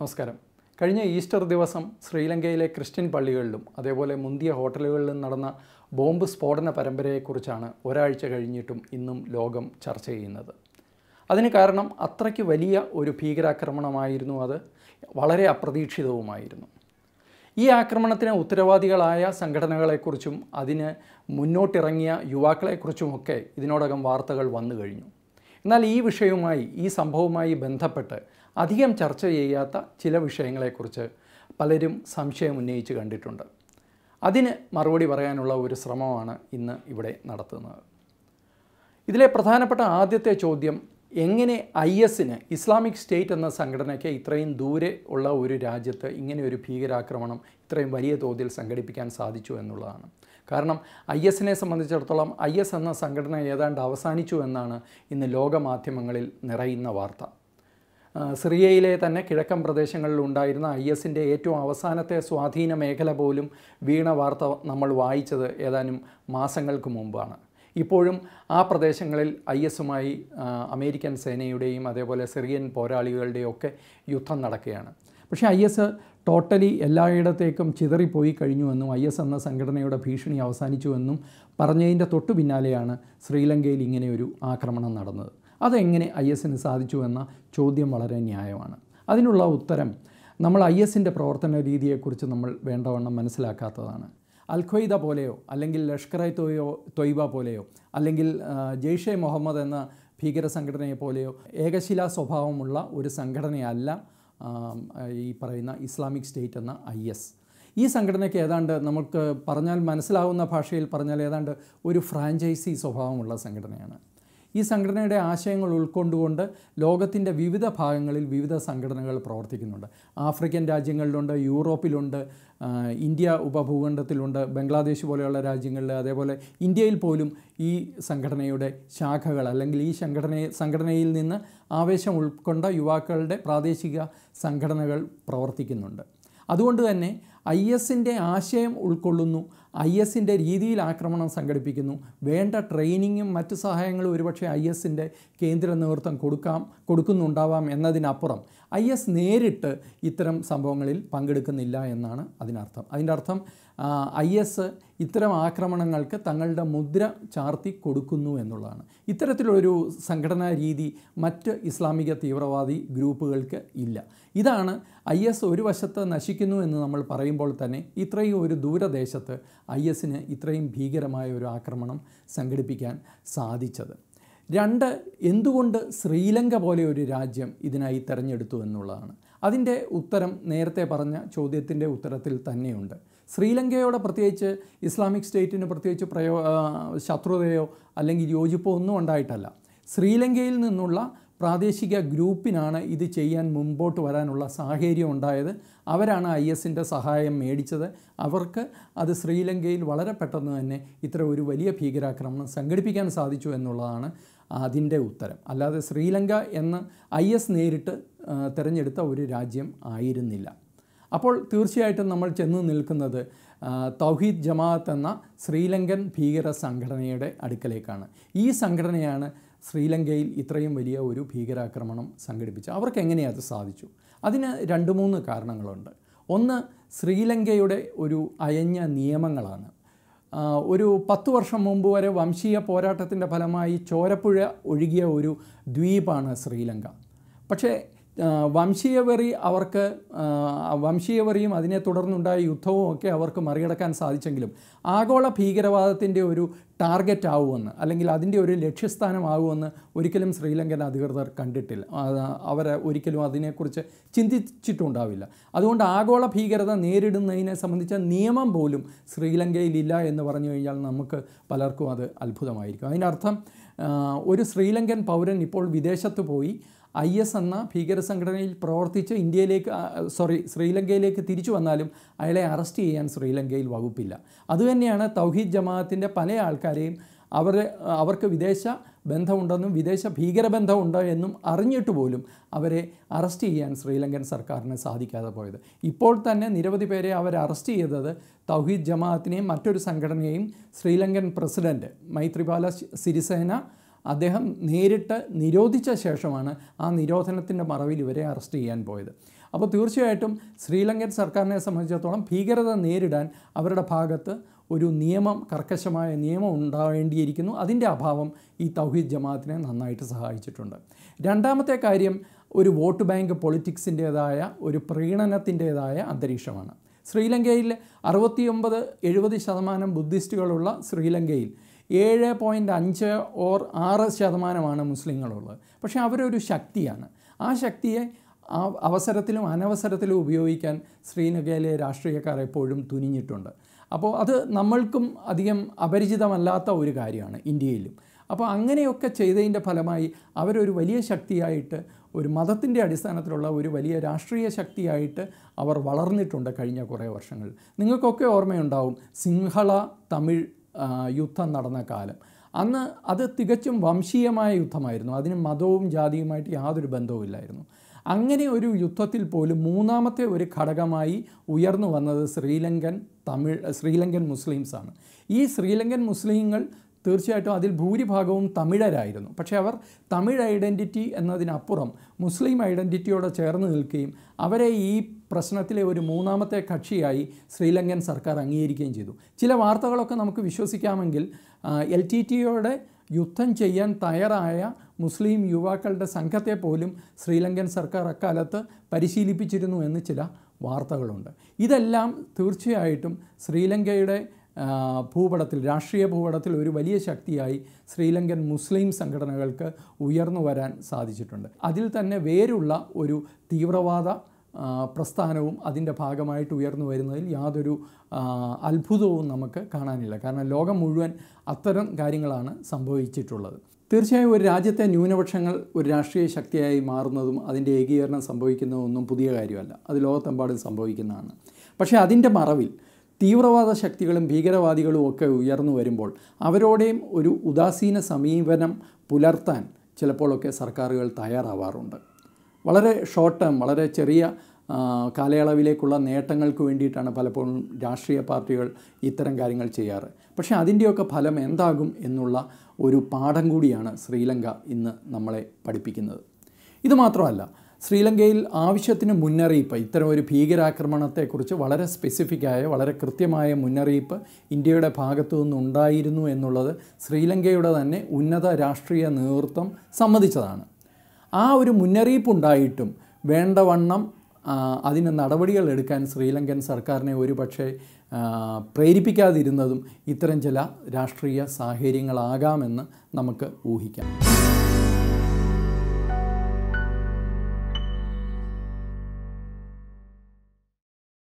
നമസ്കാരം കഴിഞ്ഞ ഈസ്റ്റർ ദിവസം ശ്രീലങ്കയിലെ ക്രിസ്ത്യൻ പള്ളികളിലും അതേപോലെ മുന്തിയ ഹോട്ടലുകളിലും നടന്ന ബോംബ് സ്ഫോടന പരമ്പരയെക്കുറിച്ചാണ് ഒരാഴ്ച കഴിഞ്ഞിട്ടും ഇന്നും ലോകം ചർച്ച ചെയ്യുന്നത് അതിന് കാരണം അത്രയ്ക്ക് വലിയ ഒരു ഭീകരാക്രമണമായിരുന്നു അത് വളരെ അപ്രതീക്ഷിതവുമായിരുന്നു ഈ ആക്രമണത്തിന് ഉത്തരവാദികളായ സംഘടനകളെക്കുറിച്ചും അതിന് മുന്നോട്ടിറങ്ങിയ യുവാക്കളെക്കുറിച്ചുമൊക്കെ ഇതിനോടകം വാർത്തകൾ വന്നു കഴിഞ്ഞു എന്നാൽ ഈ വിഷയവുമായി ഈ സംഭവവുമായി ബന്ധപ്പെട്ട് അധികം ചർച്ച ചെയ്യാത്ത ചില വിഷയങ്ങളെക്കുറിച്ച് പലരും സംശയം ഉന്നയിച്ച് കണ്ടിട്ടുണ്ട് അതിന് മറുപടി പറയാനുള്ള ഒരു ശ്രമമാണ് ഇന്ന് ഇവിടെ നടത്തുന്നത് ഇതിലെ പ്രധാനപ്പെട്ട ആദ്യത്തെ ചോദ്യം എങ്ങനെ ഐ എസിന് ഇസ്ലാമിക് സ്റ്റേറ്റ് എന്ന സംഘടനയ്ക്ക് ഇത്രയും ദൂരെ ഉള്ള ഒരു രാജ്യത്ത് ഇങ്ങനെ ഒരു ഭീകരാക്രമണം ഇത്രയും വലിയ തോതിൽ സംഘടിപ്പിക്കാൻ സാധിച്ചു എന്നുള്ളതാണ് കാരണം ഐ എസിനെ സംബന്ധിച്ചിടത്തോളം ഐ എസ് എന്ന സംഘടന ഏതാണ്ട് അവസാനിച്ചു എന്നാണ് ഇന്ന് ലോകമാധ്യമങ്ങളിൽ നിറയുന്ന വാർത്ത സിറിയയിലെ തന്നെ കിഴക്കൻ പ്രദേശങ്ങളിൽ ഉണ്ടായിരുന്ന ഐ എസിൻ്റെ ഏറ്റവും അവസാനത്തെ സ്വാധീന മേഖല പോലും വീണ വാർത്ത നമ്മൾ വായിച്ചത് ഏതാനും മാസങ്ങൾക്ക് മുമ്പാണ് ഇപ്പോഴും ആ പ്രദേശങ്ങളിൽ ഐ എസുമായി അമേരിക്കൻ സേനയുടെയും അതേപോലെ സിറിയൻ പോരാളികളുടെയും ഒക്കെ യുദ്ധം നടക്കുകയാണ് പക്ഷേ ഐ എസ് ടോട്ടലി എല്ലായിടത്തേക്കും ചിതറിപ്പോയി കഴിഞ്ഞുവെന്നും ഐ എസ് എന്ന സംഘടനയുടെ ഭീഷണി അവസാനിച്ചുവെന്നും പറഞ്ഞതിൻ്റെ തൊട്ടു പിന്നാലെയാണ് ശ്രീലങ്കയിൽ ഇങ്ങനെയൊരു ആക്രമണം നടന്നത് അതെങ്ങനെ ഐ എസിന് സാധിച്ചു എന്ന ചോദ്യം വളരെ ന്യായമാണ് അതിനുള്ള ഉത്തരം നമ്മൾ ഐ എസിൻ്റെ പ്രവർത്തന രീതിയെക്കുറിച്ച് നമ്മൾ വേണ്ടവണ്ണം മനസ്സിലാക്കാത്തതാണ് അൽ പോലെയോ അല്ലെങ്കിൽ ലഷ്കർ ഇ തൊയ്ബ പോലെയോ അല്ലെങ്കിൽ ജെയ്ഷെ മുഹമ്മദ് എന്ന ഭീകര സംഘടനയെ പോലെയോ ഏകശിലാ സ്വഭാവമുള്ള ഒരു സംഘടനയല്ല ഈ പറയുന്ന ഇസ്ലാമിക് സ്റ്റേറ്റ് എന്ന ഐ എസ് ഈ സംഘടനയ്ക്ക് ഏതാണ്ട് നമുക്ക് പറഞ്ഞാൽ മനസ്സിലാവുന്ന ഭാഷയിൽ പറഞ്ഞാൽ ഏതാണ്ട് ഒരു ഫ്രാഞ്ചൈസി സ്വഭാവമുള്ള സംഘടനയാണ് ഈ സംഘടനയുടെ ആശയങ്ങൾ ഉൾക്കൊണ്ടുകൊണ്ട് ലോകത്തിൻ്റെ വിവിധ ഭാഗങ്ങളിൽ വിവിധ സംഘടനകൾ പ്രവർത്തിക്കുന്നുണ്ട് ആഫ്രിക്കൻ രാജ്യങ്ങളിലുണ്ട് യൂറോപ്പിലുണ്ട് ഇന്ത്യ ഉപഭൂഖണ്ഡത്തിലുണ്ട് ബംഗ്ലാദേശ് പോലെയുള്ള രാജ്യങ്ങളിൽ അതേപോലെ ഇന്ത്യയിൽ പോലും ഈ സംഘടനയുടെ ശാഖകൾ അല്ലെങ്കിൽ ഈ സംഘടനയെ സംഘടനയിൽ നിന്ന് ആവേശം ഉൾക്കൊണ്ട യുവാക്കളുടെ പ്രാദേശിക സംഘടനകൾ പ്രവർത്തിക്കുന്നുണ്ട് അതുകൊണ്ട് തന്നെ ഐ എസിൻ്റെ ആശയം ഉൾക്കൊള്ളുന്നു ഐ എസിൻ്റെ രീതിയിൽ ആക്രമണം സംഘടിപ്പിക്കുന്നു വേണ്ട ട്രെയിനിങ്ങും മറ്റു സഹായങ്ങളും ഒരുപക്ഷെ ഐ എസിൻ്റെ കേന്ദ്ര നേതൃത്വം കൊടുക്കാം കൊടുക്കുന്നുണ്ടാവാം എന്നതിനപ്പുറം ഐ എസ് നേരിട്ട് ഇത്തരം സംഭവങ്ങളിൽ പങ്കെടുക്കുന്നില്ല എന്നാണ് അതിനർത്ഥം അതിൻ്റെ അർത്ഥം ഐ എസ് ഇത്തരം ആക്രമണങ്ങൾക്ക് തങ്ങളുടെ മുദ്ര ചാർത്തി കൊടുക്കുന്നു എന്നുള്ളതാണ് ഇത്തരത്തിലൊരു സംഘടനാ രീതി മറ്റ് ഇസ്ലാമിക തീവ്രവാദി ഗ്രൂപ്പുകൾക്ക് ഇല്ല ഇതാണ് ഐ എസ് ഒരു വശത്ത് നശിക്കുന്നു എന്ന് നമ്മൾ പറയുമ്പോൾ തന്നെ ഇത്രയും ഒരു ദൂരദേശത്ത് ഐ എസിന് ഇത്രയും ഭീകരമായ ഒരു ആക്രമണം സംഘടിപ്പിക്കാൻ സാധിച്ചത് രണ്ട് എന്തുകൊണ്ട് ശ്രീലങ്ക പോലെ ഒരു രാജ്യം ഇതിനായി തിരഞ്ഞെടുത്തു എന്നുള്ളതാണ് അതിൻ്റെ ഉത്തരം നേരത്തെ പറഞ്ഞ ചോദ്യത്തിൻ്റെ ഉത്തരത്തിൽ തന്നെയുണ്ട് ശ്രീലങ്കയോട് പ്രത്യേകിച്ച് ഇസ്ലാമിക് സ്റ്റേറ്റിന് പ്രത്യേകിച്ച് പ്രയോ ശത്രുതയോ അല്ലെങ്കിൽ യോജിപ്പോ ഒന്നും ഉണ്ടായിട്ടല്ല ശ്രീലങ്കയിൽ നിന്നുള്ള പ്രാദേശിക ഗ്രൂപ്പിനാണ് ഇത് ചെയ്യാൻ മുമ്പോട്ട് വരാനുള്ള സാഹചര്യം ഉണ്ടായത് അവരാണ് ഐ എസിൻ്റെ സഹായം മേടിച്ചത് അവർക്ക് അത് ശ്രീലങ്കയിൽ വളരെ പെട്ടെന്ന് തന്നെ ഇത്ര ഒരു വലിയ ഭീകരാക്രമണം സംഘടിപ്പിക്കാൻ സാധിച്ചു എന്നുള്ളതാണ് അതിൻ്റെ ഉത്തരം അല്ലാതെ ശ്രീലങ്ക എന്ന ഐ എസ് നേരിട്ട് തിരഞ്ഞെടുത്ത ഒരു രാജ്യം ആയിരുന്നില്ല അപ്പോൾ തീർച്ചയായിട്ടും നമ്മൾ ചെന്ന് നിൽക്കുന്നത് തൗഹീദ് ജമാഅത്ത് എന്ന ശ്രീലങ്കൻ ഭീകര സംഘടനയുടെ അടുക്കലേക്കാണ് ഈ സംഘടനയാണ് ശ്രീലങ്കയിൽ ഇത്രയും വലിയ ഒരു ഭീകരാക്രമണം സംഘടിപ്പിച്ചത് അവർക്ക് എങ്ങനെയത് അത് സാധിച്ചു അതിന് രണ്ട് മൂന്ന് കാരണങ്ങളുണ്ട് ഒന്ന് ശ്രീലങ്കയുടെ ഒരു അയഞ്ഞ നിയമങ്ങളാണ് ഒരു പത്തു വർഷം മുമ്പ് വരെ വംശീയ പോരാട്ടത്തിൻ്റെ ഫലമായി ചോരപ്പുഴ ഒഴുകിയ ഒരു ദ്വീപാണ് ശ്രീലങ്ക പക്ഷേ വംശീയവെറി അവർക്ക് വംശീയവെറിയും അതിനെ തുടർന്നുണ്ടായ യുദ്ധവും ഒക്കെ അവർക്ക് മറികടക്കാൻ സാധിച്ചെങ്കിലും ആഗോള ഭീകരവാദത്തിൻ്റെ ഒരു ടാർഗറ്റ് ആവുമെന്ന് അല്ലെങ്കിൽ അതിൻ്റെ ഒരു ലക്ഷ്യസ്ഥാനമാകുമെന്ന് ഒരിക്കലും ശ്രീലങ്കൻ അധികൃതർ കണ്ടിട്ടില്ല അവർ ഒരിക്കലും അതിനെക്കുറിച്ച് ചിന്തിച്ചിട്ടുണ്ടാവില്ല അതുകൊണ്ട് ആഗോള ഭീകരത നേരിടുന്നതിനെ സംബന്ധിച്ച നിയമം പോലും ശ്രീലങ്കയിലില്ല എന്ന് പറഞ്ഞു കഴിഞ്ഞാൽ നമുക്ക് പലർക്കും അത് അത്ഭുതമായിരിക്കും അതിനർത്ഥം ഒരു ശ്രീലങ്കൻ പൗരൻ ഇപ്പോൾ വിദേശത്ത് പോയി ഐ എസ് എന്ന ഭീകര സംഘടനയിൽ പ്രവർത്തിച്ച് ഇന്ത്യയിലേക്ക് സോറി ശ്രീലങ്കയിലേക്ക് തിരിച്ചു വന്നാലും അയാളെ അറസ്റ്റ് ചെയ്യാൻ ശ്രീലങ്കയിൽ വകുപ്പില്ല അതുതന്നെയാണ് തൗഹീദ് ജമാഅത്തിൻ്റെ പല ആൾക്കാരെയും അവർ അവർക്ക് വിദേശ ബന്ധമുണ്ടെന്നും വിദേശ ഭീകരബന്ധമുണ്ടോ എന്നും അറിഞ്ഞിട്ട് പോലും അവരെ അറസ്റ്റ് ചെയ്യാൻ ശ്രീലങ്കൻ സർക്കാരിന് സാധിക്കാതെ പോയത് ഇപ്പോൾ തന്നെ നിരവധി പേരെ അവർ അറസ്റ്റ് ചെയ്തത് തൗഹീദ് ജമാഅത്തിനെയും മറ്റൊരു സംഘടനയെയും ശ്രീലങ്കൻ പ്രസിഡൻറ്റ് മൈത്രിപാല സിരിസേന അദ്ദേഹം നേരിട്ട് നിരോധിച്ച ശേഷമാണ് ആ നിരോധനത്തിൻ്റെ മറവിൽ ഇവരെ അറസ്റ്റ് ചെയ്യാൻ പോയത് അപ്പോൾ തീർച്ചയായിട്ടും ശ്രീലങ്കൻ സർക്കാരിനെ സംബന്ധിച്ചിടത്തോളം ഭീകരത നേരിടാൻ അവരുടെ ഭാഗത്ത് ഒരു നിയമം കർക്കശമായ നിയമം ഉണ്ടാവേണ്ടിയിരിക്കുന്നു അതിൻ്റെ അഭാവം ഈ തൗഹീദ് ജമാഅത്തിനെ നന്നായിട്ട് സഹായിച്ചിട്ടുണ്ട് രണ്ടാമത്തെ കാര്യം ഒരു വോട്ട് ബാങ്ക് പൊളിറ്റിക്സിൻ്റേതായ ഒരു പ്രീണനത്തിൻ്റേതായ അന്തരീക്ഷമാണ് ശ്രീലങ്കയിൽ അറുപത്തിയൊമ്പത് എഴുപത് ശതമാനം ബുദ്ധിസ്റ്റുകളുള്ള ശ്രീലങ്കയിൽ ഏഴ് പോയിൻറ്റ് അഞ്ച് ഓർ ആറ് ശതമാനമാണ് മുസ്ലിങ്ങളുള്ളത് പക്ഷേ അവരൊരു ശക്തിയാണ് ആ ശക്തിയെ അവസരത്തിലും അനവസരത്തിലും ഉപയോഗിക്കാൻ ശ്രീനഗയിലെ രാഷ്ട്രീയക്കാർ എപ്പോഴും തുനിഞ്ഞിട്ടുണ്ട് അപ്പോൾ അത് നമ്മൾക്കും അധികം അപരിചിതമല്ലാത്ത ഒരു കാര്യമാണ് ഇന്ത്യയിലും അപ്പോൾ അങ്ങനെയൊക്കെ ചെയ്തതിൻ്റെ ഫലമായി അവരൊരു വലിയ ശക്തിയായിട്ട് ഒരു മതത്തിൻ്റെ അടിസ്ഥാനത്തിലുള്ള ഒരു വലിയ രാഷ്ട്രീയ ശക്തിയായിട്ട് അവർ വളർന്നിട്ടുണ്ട് കഴിഞ്ഞ കുറേ വർഷങ്ങളിൽ നിങ്ങൾക്കൊക്കെ ഓർമ്മയുണ്ടാവും സിംഹള തമിഴ് യുദ്ധം നടന്ന കാലം അന്ന് അത് തികച്ചും വംശീയമായ യുദ്ധമായിരുന്നു അതിന് മതവും ജാതിയുമായിട്ട് യാതൊരു ബന്ധവുമില്ലായിരുന്നു അങ്ങനെ ഒരു യുദ്ധത്തിൽ പോലും മൂന്നാമത്തെ ഒരു ഘടകമായി ഉയർന്നു വന്നത് ശ്രീലങ്കൻ തമിഴ് ശ്രീലങ്കൻ മുസ്ലിംസാണ് ഈ ശ്രീലങ്കൻ മുസ്ലിങ്ങൾ തീർച്ചയായിട്ടും അതിൽ ഭൂരിഭാഗവും തമിഴരായിരുന്നു പക്ഷേ അവർ തമിഴ് ഐഡൻറ്റിറ്റി എന്നതിനപ്പുറം മുസ്ലിം ഐഡൻറ്റിറ്റിയോടെ ചേർന്ന് നിൽക്കുകയും അവരെ ഈ പ്രശ്നത്തിലെ ഒരു മൂന്നാമത്തെ കക്ഷിയായി ശ്രീലങ്കൻ സർക്കാർ അംഗീകരിക്കുകയും ചെയ്തു ചില വാർത്തകളൊക്കെ നമുക്ക് വിശ്വസിക്കാമെങ്കിൽ എൽ ടി ടിയോടെ യുദ്ധം ചെയ്യാൻ തയ്യാറായ മുസ്ലിം യുവാക്കളുടെ സംഘത്തെ പോലും ശ്രീലങ്കൻ സർക്കാർ അക്കാലത്ത് പരിശീലിപ്പിച്ചിരുന്നു എന്ന് ചില വാർത്തകളുണ്ട് ഇതെല്ലാം തീർച്ചയായിട്ടും ശ്രീലങ്കയുടെ ഭൂപടത്തിൽ രാഷ്ട്രീയ ഭൂപടത്തിൽ ഒരു വലിയ ശക്തിയായി ശ്രീലങ്കൻ മുസ്ലിം സംഘടനകൾക്ക് ഉയർന്നു വരാൻ സാധിച്ചിട്ടുണ്ട് അതിൽ തന്നെ വേരുള്ള ഒരു തീവ്രവാദ പ്രസ്ഥാനവും അതിൻ്റെ ഭാഗമായിട്ട് ഉയർന്നു വരുന്നതിൽ യാതൊരു അത്ഭുതവും നമുക്ക് കാണാനില്ല കാരണം ലോകം മുഴുവൻ അത്തരം കാര്യങ്ങളാണ് സംഭവിച്ചിട്ടുള്ളത് തീർച്ചയായും ഒരു രാജ്യത്തെ ന്യൂനപക്ഷങ്ങൾ ഒരു രാഷ്ട്രീയ ശക്തിയായി മാറുന്നതും അതിൻ്റെ ഏകീകരണം സംഭവിക്കുന്നതൊന്നും പുതിയ കാര്യമല്ല അത് ലോകത്തെമ്പാടും സംഭവിക്കുന്നതാണ് പക്ഷേ അതിൻ്റെ മറവിൽ തീവ്രവാദ ശക്തികളും ഭീകരവാദികളും ഒക്കെ ഉയർന്നു വരുമ്പോൾ അവരോടെയും ഒരു ഉദാസീന സമീപനം പുലർത്താൻ ചിലപ്പോഴൊക്കെ സർക്കാരുകൾ തയ്യാറാവാറുണ്ട് വളരെ ഷോർട്ട് ടേം വളരെ ചെറിയ കാലയളവിലേക്കുള്ള നേട്ടങ്ങൾക്ക് വേണ്ടിയിട്ടാണ് പലപ്പോഴും രാഷ്ട്രീയ പാർട്ടികൾ ഇത്തരം കാര്യങ്ങൾ ചെയ്യാറ് പക്ഷേ അതിൻ്റെയൊക്കെ ഫലം എന്താകും എന്നുള്ള ഒരു പാഠം കൂടിയാണ് ശ്രീലങ്ക ഇന്ന് നമ്മളെ പഠിപ്പിക്കുന്നത് ഇത് മാത്രമല്ല ശ്രീലങ്കയിൽ ആവശ്യത്തിന് മുന്നറിയിപ്പ് ഇത്തരം ഒരു ഭീകരാക്രമണത്തെക്കുറിച്ച് വളരെ സ്പെസിഫിക്കായ വളരെ കൃത്യമായ മുന്നറിയിപ്പ് ഇന്ത്യയുടെ ഭാഗത്തു നിന്നുണ്ടായിരുന്നു എന്നുള്ളത് ശ്രീലങ്കയുടെ തന്നെ ഉന്നത രാഷ്ട്രീയ നേതൃത്വം സമ്മതിച്ചതാണ് ആ ഒരു മുന്നറിയിപ്പുണ്ടായിട്ടും വേണ്ടവണ്ണം അതിന് നടപടികൾ എടുക്കാൻ ശ്രീലങ്കൻ സർക്കാരിനെ ഒരുപക്ഷെ പ്രേരിപ്പിക്കാതിരുന്നതും ഇത്തരം ചില രാഷ്ട്രീയ സാഹചര്യങ്ങളാകാമെന്ന് നമുക്ക് ഊഹിക്കാം